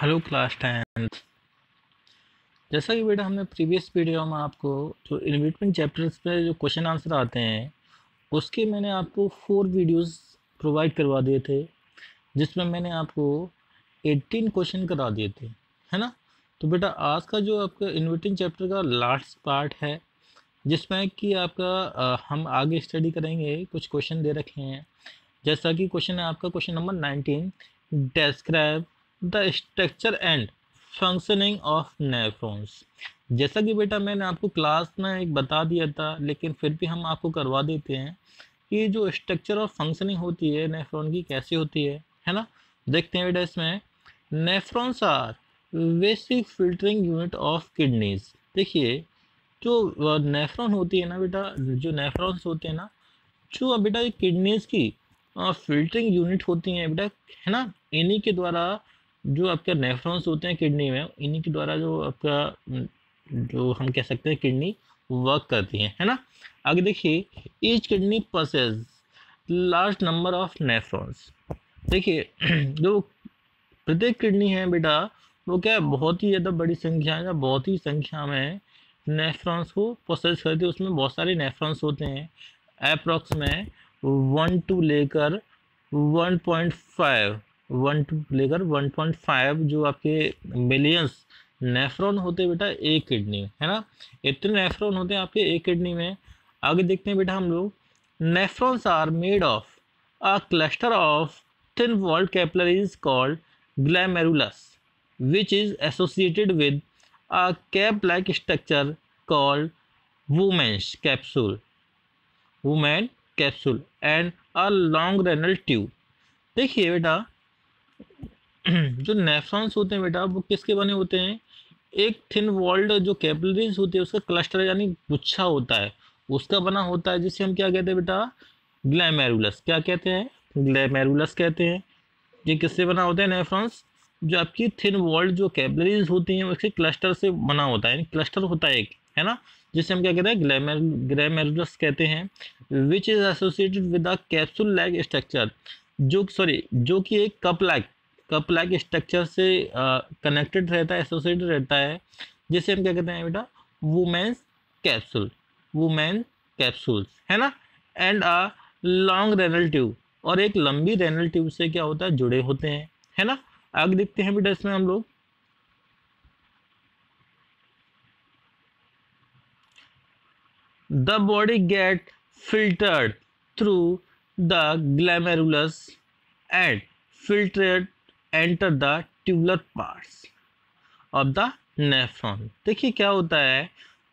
hello class tenth जैसा कि बेटा हमने प्रीवियस वीडियो में आपको जो इन्वेटमेंट चैप्टर्स पे जो क्वेश्चन आंसर आते हैं उसके मैंने आपको फोर वीडियोस प्रोवाइड करवा दिए थे जिसमें मैंने आपको 18 क्वेश्चन करा दिए थे है ना तो बेटा आज का जो आपका इन्विटिंग चैप्टर का लास्ट पार्ट है जिसमें कि आपका हम आगे स्टडी करेंगे कुछ क्वेश्चन दे रखे हैं जैसा कि क्वेश्चन है आपका question number nineteen describe the structure and functioning of nephrons जैसा कि बेटा मैंने आपको क्लास में एक बता दिया था लेकिन फिर भी हम आपको करवा देते हैं कि जो स्ट्रक्चर और फंक्शनिंग होती है नेफ्रॉन की कैसी होती है है ना देखते हैं बेटा इसमें nephrons are basic filtering unit of kidneys देखिए जो नेफ्रॉन होती है ना बेटा जो नेफ्रॉन्स होते हैं ना जो बेटा किडनीज की फिल्टरिंग यूनिट होती हैं बेटा है ना इन्हीं के द्वारा जो आपके नेफ्रॉन्स होते हैं किडनी में इन्हीं के द्वारा जो आपका जो हम कह सकते हैं किडनी वर्क करती है है ना आगे देखिए each kidney possesses large number of nephrons देखिए जो प्रत्येक किडनी है बेटा वो क्या है बहुत ही ज़्यादा बड़ी संख्या या बहुत ही संख्या में नेफ्रॉन्स को प्रोसेस करती है उसमें बहुत सारे नेफ्रॉन्स होते हैं अप्रॉक्स में वन टू लेकर one point five one two लेकर वन पॉइंट फाइव जो आपके मिलियंस नेफ्रॉन होते हैं बेटा एक किडनी है ना इतने नेफ्रॉन होते हैं आपके एक किडनी में आगे देखते हैं बेटा हम लोग nephrons are made of a cluster of thin walled capillaries called glomerulus which is associated with a cap like structure called woman's capsule woman capsule and a long renal tube देखिए बेटा जो नेफ्रॉन्स होते हैं बेटा वो किसके बने होते हैं एक थिन वॉल्ड जो कैपलरीज होती है उसका क्लस्टर यानी गुच्छा होता है उसका बना होता है जिसे हम क्या कहते हैं बेटा ग्लैमेरुलस क्या कहते हैं ग्लैमेरुलस कहते हैं ये किससे बना होता है नेफ्रॉन्स जो आपकी थिन वॉल्ड जो कैपलरीज होती हैं उसके क्लस्टर से बना होता है क्लस्टर होता है एक है ना जिसे हम क्या कहते हैं ग्लैमेर ग्लैमेरुलस कहते हैं which is associated with the capsule like structure जो सॉरी जो कि एक cup like cup like structure से कनेक्टेड रहता है एसोसिएटेड रहता है जिसे हम क्या कहते हैं बेटा वुमेन्स कैप्सूल वुमेन कैप्सूल्स है ना and a long renal tube और एक लंबी रेनल ट्यूब से क्या होता है जुड़े होते हैं है ना आगे देखते हैं बेटा इसमें हम लोग the body get filtered through the glomerulus and filtered enter the tubular parts of the nephron देखिए क्या होता है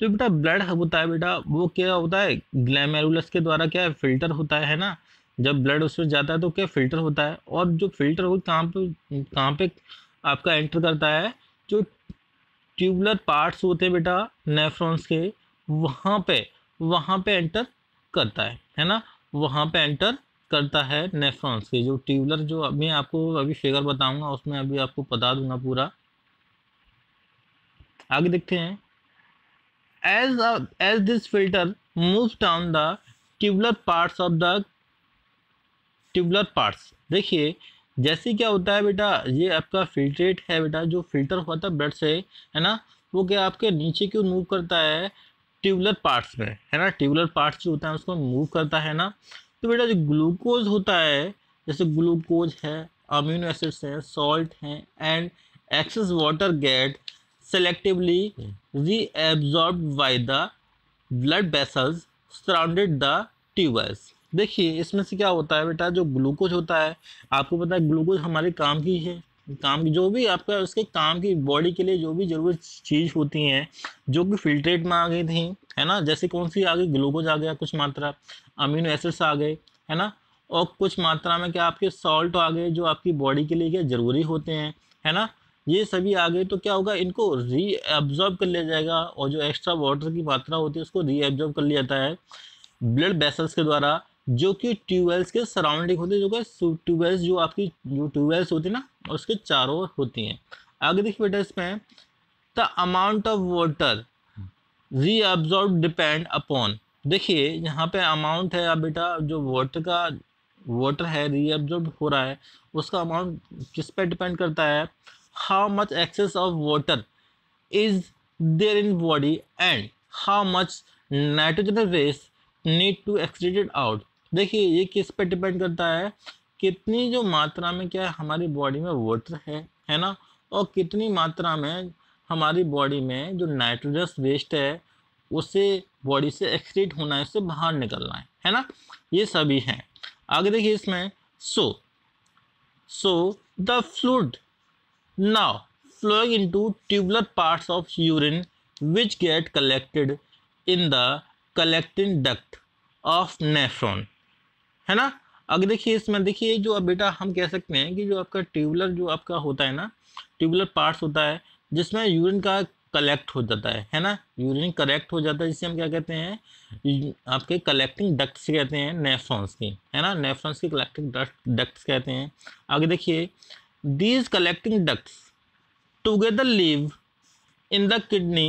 जो तो बेटा ब्लड होता है बेटा वो क्या होता है ग्लैमेरुलस के द्वारा क्या है फिल्टर होता है ना जब ब्लड उसमें जाता है तो क्या फिल्टर होता है और जो फिल्टर हो कहाँ पे कहाँ पे आपका एंटर करता है जो ट्यूबलर पार्ट्स होते हैं बेटा नेफ्रॉन्स के वहाँ पे वहाँ पे एंटर करता है है ना वहाँ पे एंटर करता है नेफ्रॉन्स के जो ट्यूबलर जो मैं आपको अभी फिगर बताऊंगा उसमें अभी आपको बता दूंगा पूरा आगे देखते हैं as as this filter move down the tubular parts of the tubular parts देखिए जैसे क्या होता है बेटा ये आपका फिल्ट्रेट है बेटा जो फिल्टर हुआ था ब्लड से है ना वो क्या आपके नीचे क्यों मूव करता है ट्यूबलर पार्ट्स में है ना ट्यूबलर पार्ट्स जो होता है उसको मूव करता है ना तो बेटा जो ग्लूकोज होता है जैसे ग्लूकोज है अम्यूनो एसिड्स हैं सॉल्ट हैं and excess water get reabsorb by the blood vessels surrounded the tubers देखिए इसमें से क्या होता है बेटा जो ग्लूकोज होता है आपको पता है ग्लूकोज हमारे काम की है काम की जो भी आपका उसके काम की बॉडी के लिए जो भी ज़रूरी चीज़ होती हैं जो कि फिल्ट्रेट में आ गई थी है ना जैसे कौन सी आ गई ग्लूकोज आ गया कुछ मात्रा अमीनो एसिड्स आ गए है ना और कुछ मात्रा में क्या आपके सॉल्ट आ गए जो आपकी बॉडी के लिए क्या ज़रूरी होते हैं है ना ये सभी आ गए तो क्या होगा इनको रीएब्जॉर्ब कर लिया जाएगा और जो एक्स्ट्रा वाटर की मात्रा होती है उसको रीअब्जॉर्ब कर लिया जाता है ब्लड वेसल्स के द्वारा जो कि ट्यूबवेल्स के सराउंडिंग होते हैं जो कि ट्यूबवेल्स जो आपकी जो ट्यूबवेल्स होती है ना उसके चारों होती हैं आगे देखिए बेटा इसमें the amount of water reabsorb depend upon देखिए यहाँ पे अमाउंट है अब बेटा जो वाटर का वाटर है रीअब्जॉर्ब हो रहा है उसका अमाउंट किस पे डिपेंड करता है how much excess of water is there in body and how much nitrogen waste need to excreted out देखिए ये किस पे डिपेंड करता है कितनी जो मात्रा में क्या है हमारी बॉडी में वाटर है है ना और कितनी मात्रा में हमारी बॉडी में जो नाइट्रोजस वेस्ट है उसे बॉडी से एक्सक्रीट होना है उससे बाहर निकलना है है ना ये सभी हैं आगे देखिए इसमें so so the fluid now into tubular parts of urine which get collected in the collecting duct of nephron है ना अगर देखिए इसमें देखिए जो अब बेटा हम कह सकते हैं कि जो आपका ट्यूबलर जो आपका होता है ना ट्यूबलर पार्ट्स होता है जिसमें यूरिन का कलेक्ट हो जाता है है ना यूरिन कलेक्ट हो जाता है जिसे हम क्या कहते हैं आपके कलेक्टिंग डक्ट्स कहते हैं नेफ्रॉन्स की है ना नेफ्रॉन्स की कलेक्टिंग डक्ट्स कहते हैं आगे देखिए these collecting ducts together live in the kidney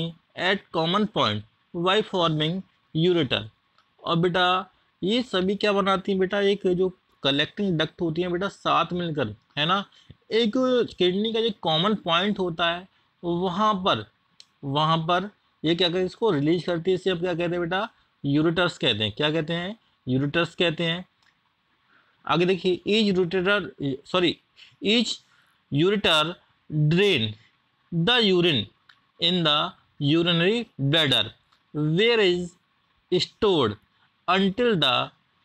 at common point Y forming ureter और बेटा ये सभी क्या बनाती हैं बेटा एक जो कलेक्टिंग डक्ट होती है बेटा साथ मिलकर है ना एक किडनी का जो कॉमन पॉइंट होता है वहाँ पर वहाँ पर ये क्या कहते हैं इसको रिलीज करती है इसे अब क्या कहते हैं बेटा यूरिटर्स कहते हैं क्या कहते हैं यूरिटर्स कहते हैं आगे देखिए each ureter sorry each ureter drain the urine in the urinary bladder where is stored until the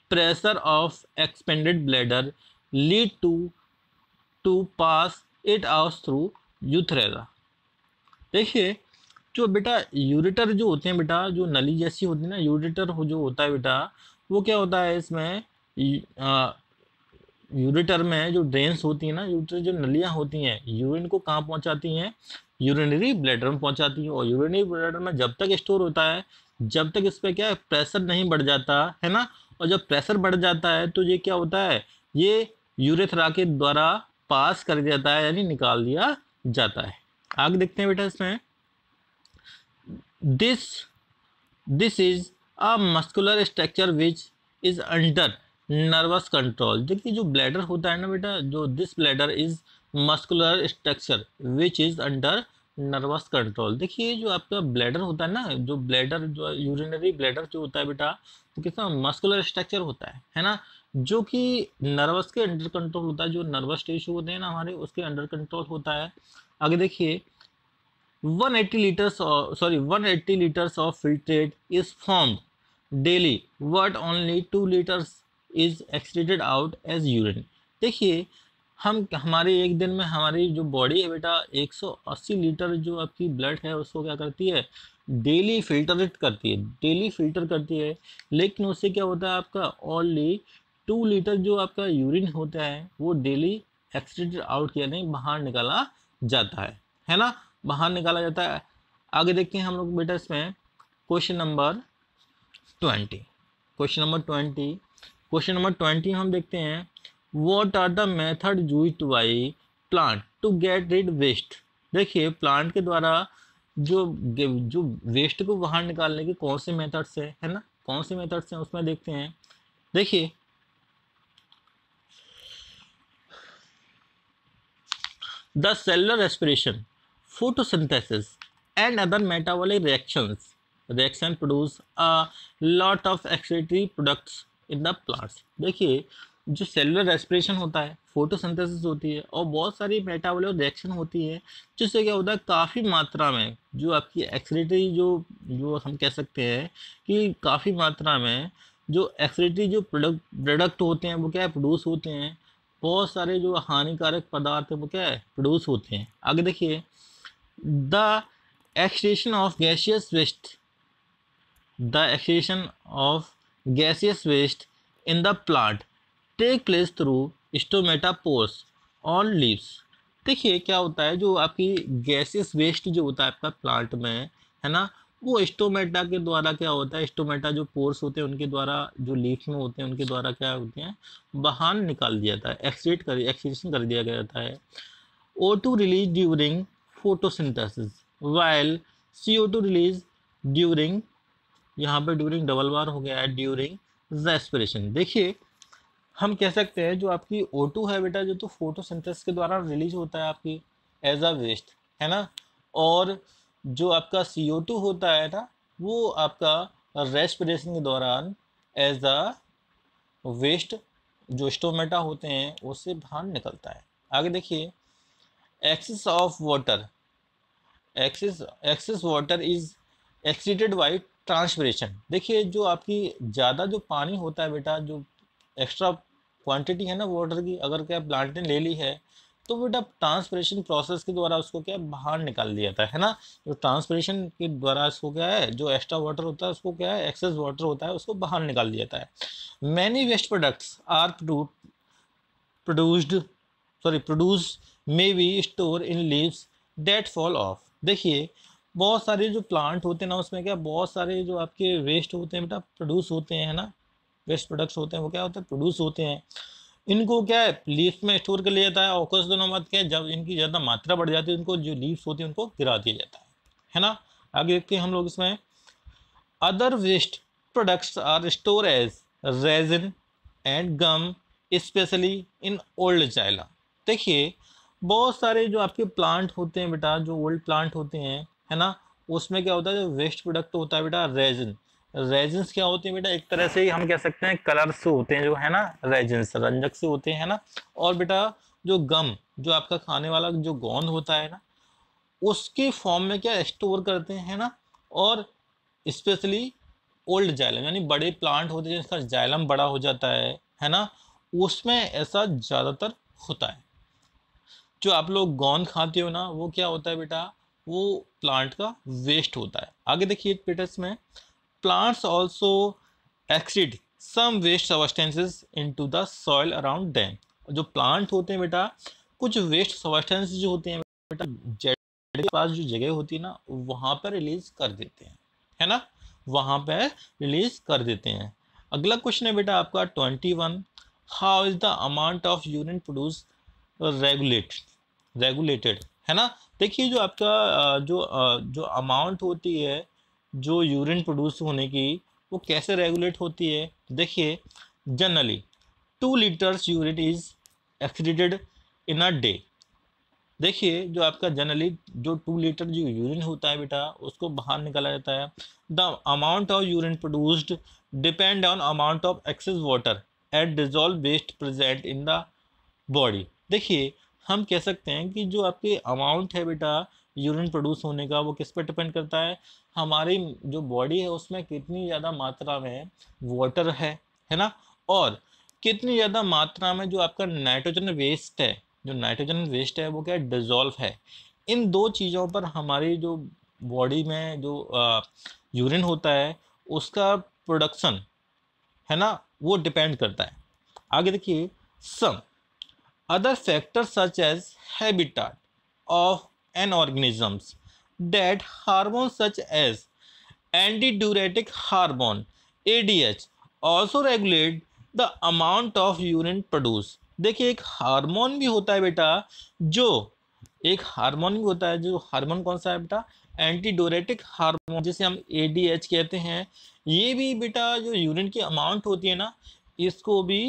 pressure of expanded bladder lead to to pass it out through urethra देखिए जो बेटा यूरेटर जो होते हैं बेटा जो नली जैसी होती है ना यूरेटर हो जो होता है बेटा वो क्या होता है इसमें यूरेटर में जो ड्रेन्स होती है ना यूरेटर जो नलियाँ होती हैं यूरिन को कहाँ पहुँचाती हैं यूरिनरी ब्लैडर में पहुँचाती हैं और यूरिनरी ब्लैडर में जब तक स्टोर होता है जब तक इस पर क्या है प्रेशर नहीं बढ़ जाता है ना और जब प्रेशर बढ़ जाता है तो ये क्या होता है ये यूरेथरा के द्वारा पास कर जाता है यानी निकाल दिया जाता है आगे देखते हैं बेटा इसमें this this is a muscular structure which is under nervous control देखिए जो ब्लैडर होता है ना बेटा जो this bladder is muscular structure which is under nervous control देखिए जो आपका ब्लैडर होता है ना जो ब्लैडर जो यूरिनरी ब्लैडर जो होता है बेटा तो कितना मस्कुलर स्ट्रक्चर होता है है ना जो कि नर्वस के अंडर कंट्रोल होता है जो नर्वस टिश्यू होते हैं ना हमारे उसके अंडर कंट्रोल होता है आगे देखिए 180 liters sorry one 180 litres of filtrate is form daily what only two litres is excreted out as urine देखिए हम हमारे एक दिन में हमारी जो बॉडी है बेटा 180 लीटर जो आपकी ब्लड है उसको क्या करती है डेली फिल्टरेट करती है डेली फिल्टर करती है लेकिन उससे क्या होता है आपका ओनली टू लीटर जो आपका यूरिन होता है वो डेली एक्सट्रेटेड आउट किया नहीं बाहर निकाला जाता है है ना बाहर निकाला जाता है आगे देखते हैं हम लोग बेटा इसमें question number twenty question number twenty question number twenty हम देखते हैं what are the method use by plant to get rid waste देखिए प्लांट के द्वारा जो जो वेस्ट को बाहर निकालने के कौन से मेथड्स है है ना कौन से मेथड्स हैं उसमें देखते हैं देखिए the cellular respiration, photosynthesis and other metabolic reactions reaction produce a lot of excretory products in the plants देखिए जो सेलुलर रेस्पिरेशन होता है फोटोसिंथेसिस होती है और बहुत सारी मेटाबोलिक रिएक्शन होती है जिससे क्या होता है काफ़ी मात्रा में जो आपकी एक्सरेटरी जो जो हम कह सकते हैं कि काफ़ी मात्रा में जो एक्सरेटरी जो प्रोडक्ट प्रोडक्ट होते हैं वो क्या प्रोड्यूस होते हैं बहुत सारे जो हानिकारक पदार्थ वो क्या है प्रोड्यूस होते हैं आगे देखिए the excretion of gaseous waste the excretion of gaseous waste in the plant take place through stomata pores on leaves देखिए क्या होता है जो आपकी गैसियस वेस्ट जो होता है आपका प्लांट में है ना वो स्टोमेटा के द्वारा क्या होता है स्टोमेटा जो पोर्स होते हैं उनके द्वारा जो लीफ में होते हैं उनके द्वारा क्या होते हैं बहान निकाल दिया जाता है एक्सीट कर एक्सीडेशन कर दिया जाता है O two release during photosynthesis while C O two release during यहाँ पे ड्यूरिंग डबल बार हो गया है ड्यूरिंग रेस्परेशन देखिए हम कह सकते हैं जो आपकी ओ टू है बेटा जो तो फोटोसिंथेसिस के द्वारा रिलीज होता है आपकी एज अ वेस्ट है ना और जो आपका सी ओ टू होता है ना वो आपका रेस्पिरेशन के दौरान एज अ वेस्ट जो स्टोमेटा होते हैं उससे बाहर निकलता है आगे देखिए excess of water excess excess water is excreted by transpiration देखिए जो आपकी ज़्यादा जो पानी होता है बेटा जो एक्स्ट्रा क्वांटिटी है ना वाटर की अगर क्या प्लांट ने ले ली है तो बेटा ट्रांसपरेशन प्रोसेस के द्वारा उसको क्या है बाहर निकाल दिया जाता है ना जो ट्रांसपरेशन के द्वारा इसको क्या है जो एक्स्ट्रा वाटर होता है उसको क्या है एक्सेस वाटर होता है उसको बाहर निकाल दिया जाता है many waste products are produced sorry produce may be store in leaves that fall off देखिए बहुत सारे जो प्लांट होते हैं ना उसमें क्या बहुत सारे जो आपके वेस्ट होते हैं बेटा प्रोड्यूस होते हैं ना वेस्ट प्रोडक्ट्स होते हैं वो क्या होते हैं प्रोड्यूस होते हैं इनको क्या है लीव में स्टोर कर लिया जाता है और कुछ दिनों बाद क्या है जब इनकी ज़्यादा मात्रा बढ़ जाती है उनको जो लीव्स होती है उनको गिरा दिया जाता है है ना आगे देखते हैं हम लोग इसमें other waste products are store as resin and gum especially in old xylem देखिए बहुत सारे जो आपके प्लांट होते हैं बेटा जो ओल्ड प्लांट होते हैं है ना उसमें क्या होता है जो वेस्ट प्रोडक्ट होता है बेटा रेजिन रेजेंस क्या होते हैं बेटा एक तरह से हम कह सकते हैं कलर से होते हैं जो है ना रेजेंस रंजक से होते हैं ना और बेटा जो गम जो आपका खाने वाला जो गोंद होता है ना उसके फॉर्म में क्या स्टोर करते हैं ना और स्पेशली ओल्ड जाइलम यानी बड़े प्लांट होते हैं जिसका जाइलम बड़ा हो जाता है है ना उसमें ऐसा ज़्यादातर होता है जो आप लोग गोंद खाते हो ना वो क्या होता है बेटा वो प्लांट का वेस्ट होता है आगे देखिए बेटा इसमें plants also excrete some waste into the soil around them जो प्लांट होते हैं बेटा कुछ वेस्ट सबस्टेंस जो होते हैं बेटा जेड के पास जो जगह होती है ना वहाँ पर रिलीज कर देते हैं है ना वहाँ पर रिलीज कर देते हैं अगला क्वेश्चन है बेटा आपका twenty one how is the amount of urine produce regulate regulated है ना देखिए जो आपका जो जो अमाउंट होती है जो यूरिन प्रोड्यूस होने की वो कैसे रेगुलेट होती है देखिए generally two litres urine is excreted in a day देखिए जो आपका जनरली जो टू लीटर जो यूरिन होता है बेटा उसको बाहर निकाला जाता है the amount of urine produced depend on amount of excess water at dissolve waste present in the body देखिए हम कह सकते हैं कि जो आपके अमाउंट है बेटा यूरिन प्रोड्यूस होने का वो किस पर डिपेंड करता है हमारी जो बॉडी है उसमें कितनी ज़्यादा मात्रा में वाटर है है ना और कितनी ज़्यादा मात्रा में जो आपका नाइट्रोजन वेस्ट है जो नाइट्रोजन वेस्ट है वो क्या डिजोल्व है इन दो चीज़ों पर हमारी जो बॉडी में जो यूरिन होता है उसका प्रोडक्शन है ना वो डिपेंड करता है आगे देखिए some other factor such as habitat of organisms that organisms such as antidiuretic hormone A D H also regulate the amount of urine produce देखिए एक हार्मोन भी होता है बेटा जो एक हार्मोन भी होता है जो हार्मोन कौन सा है बेटा एंटीड्यूरेटिक हार्मोन जिसे हम ए डी एच कहते हैं ये भी बेटा जो यूरिन की अमाउंट होती है ना इसको भी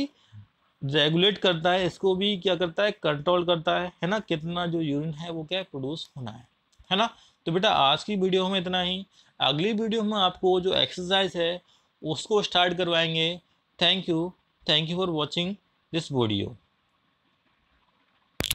रेगुलेट करता है इसको भी क्या करता है कंट्रोल करता है है ना कितना जो यूरिन है वो क्या है प्रोड्यूस होना है है ना तो बेटा आज की वीडियो में इतना ही अगली वीडियो में आपको जो एक्सरसाइज है उसको स्टार्ट करवाएंगे thank you thank you for watching this video